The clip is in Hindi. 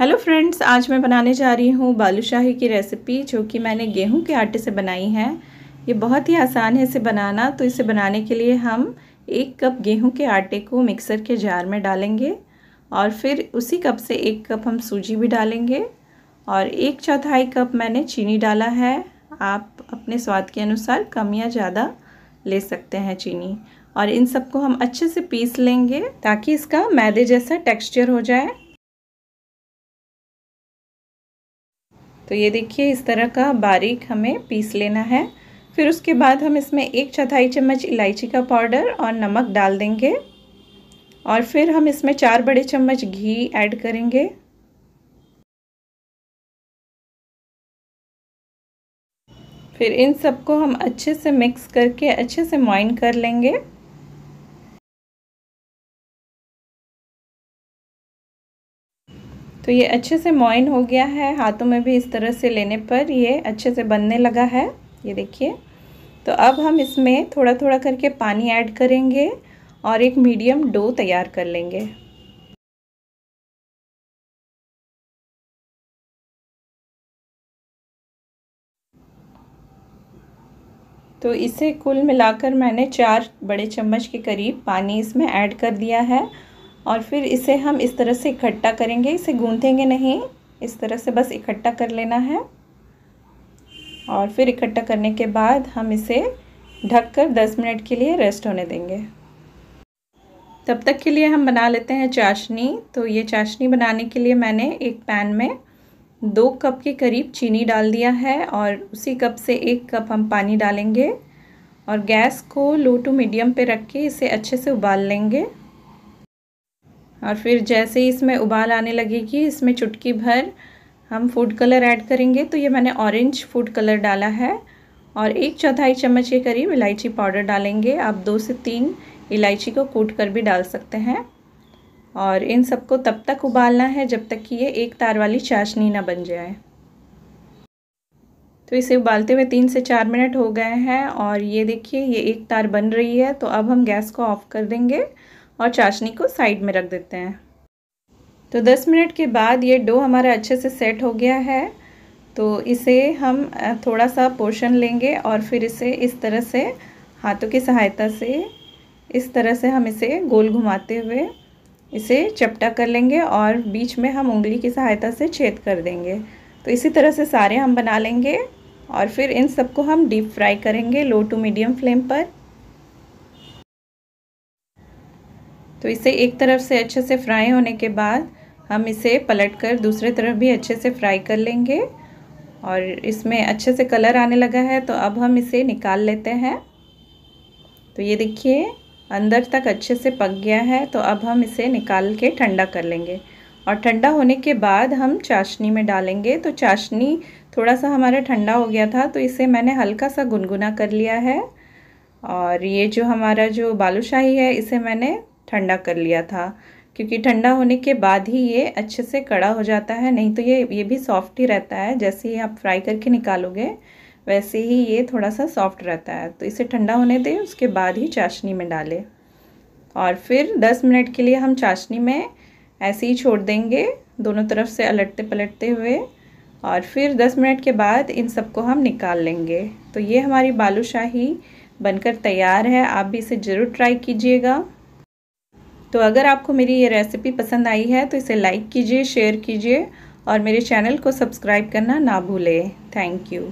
हेलो फ्रेंड्स आज मैं बनाने जा रही हूँ बालूशाही की रेसिपी जो कि मैंने गेहूं के आटे से बनाई है ये बहुत ही आसान है इसे बनाना तो इसे बनाने के लिए हम एक कप गेहूं के आटे को मिक्सर के जार में डालेंगे और फिर उसी कप से एक कप हम सूजी भी डालेंगे और एक चौथाई कप मैंने चीनी डाला है आप अपने स्वाद के अनुसार कम या ज़्यादा ले सकते हैं चीनी और इन सबको हम अच्छे से पीस लेंगे ताकि इसका मैदे जैसा टेक्सचर हो जाए तो ये देखिए इस तरह का बारीक हमें पीस लेना है फिर उसके बाद हम इसमें एक चौथाई चम्मच इलायची का पाउडर और नमक डाल देंगे और फिर हम इसमें चार बड़े चम्मच घी ऐड करेंगे फिर इन सबको हम अच्छे से मिक्स करके अच्छे से मॉइन कर लेंगे तो ये अच्छे से मॉइन हो गया है हाथों में भी इस तरह से लेने पर ये अच्छे से बनने लगा है ये देखिए तो अब हम इसमें थोड़ा थोड़ा करके पानी ऐड करेंगे और एक मीडियम डो तैयार कर लेंगे तो इसे कुल मिलाकर मैंने चार बड़े चम्मच के करीब पानी इसमें ऐड कर दिया है और फिर इसे हम इस तरह से इकट्ठा करेंगे इसे गूंथेंगे नहीं इस तरह से बस इकट्ठा कर लेना है और फिर इकट्ठा करने के बाद हम इसे ढककर 10 मिनट के लिए रेस्ट होने देंगे तब तक के लिए हम बना लेते हैं चाशनी तो ये चाशनी बनाने के लिए मैंने एक पैन में दो कप के करीब चीनी डाल दिया है और उसी कप से एक कप हम पानी डालेंगे और गैस को लो टू मीडियम पे रख के इसे अच्छे से उबाल लेंगे और फिर जैसे ही इसमें उबाल आने लगेगी इसमें चुटकी भर हम फूड कलर ऐड करेंगे तो ये मैंने ऑरेंज फूड कलर डाला है और एक चौथाई चम्मच के करीब इलायची पाउडर डालेंगे आप दो से तीन इलायची को कूट कर भी डाल सकते हैं और इन सबको तब तक उबालना है जब तक कि ये एक तार वाली चाशनी ना बन जाए तो इसे उबालते हुए तीन से चार मिनट हो गए हैं और ये देखिए ये एक तार बन रही है तो अब हम गैस को ऑफ कर देंगे और चाशनी को साइड में रख देते हैं तो 10 मिनट के बाद ये डो हमारा अच्छे से सेट हो गया है तो इसे हम थोड़ा सा पोर्शन लेंगे और फिर इसे इस तरह से हाथों की सहायता से इस तरह से हम इसे गोल घुमाते हुए इसे चपटा कर लेंगे और बीच में हम उंगली की सहायता से छेद कर देंगे तो इसी तरह से सारे हम बना लेंगे और फिर इन सबको हम डीप फ्राई करेंगे लो टू मीडियम फ्लेम पर तो इसे एक तरफ से अच्छे से फ्राई होने के बाद हम इसे पलट कर दूसरे तरफ भी अच्छे से फ्राई कर लेंगे और इसमें अच्छे से कलर आने लगा है तो अब हम इसे निकाल लेते हैं तो ये देखिए अंदर तक अच्छे से पक गया है तो अब हम इसे निकाल के ठंडा कर लेंगे और ठंडा होने के बाद हम चाशनी में डालेंगे तो चाशनी थोड़ा सा हमारा ठंडा हो गया था तो इसे मैंने हल्का सा गुनगुना कर लिया है और ये जो हमारा जो बालूशाही है इसे मैंने ठंडा कर लिया था क्योंकि ठंडा होने के बाद ही ये अच्छे से कड़ा हो जाता है नहीं तो ये ये भी सॉफ्ट ही रहता है जैसे ही आप फ्राई करके निकालोगे वैसे ही ये थोड़ा सा सॉफ्ट रहता है तो इसे ठंडा होने दें उसके बाद ही चाशनी में डालें और फिर 10 मिनट के लिए हम चाशनी में ऐसे ही छोड़ देंगे दोनों तरफ से अलटते पलटते हुए और फिर 10 मिनट के बाद इन सबको हम निकाल लेंगे तो ये हमारी बालूशाही बनकर तैयार है आप भी इसे ज़रूर ट्राई कीजिएगा तो अगर आपको मेरी ये रेसिपी पसंद आई है तो इसे लाइक कीजिए शेयर कीजिए और मेरे चैनल को सब्सक्राइब करना ना भूलें थैंक यू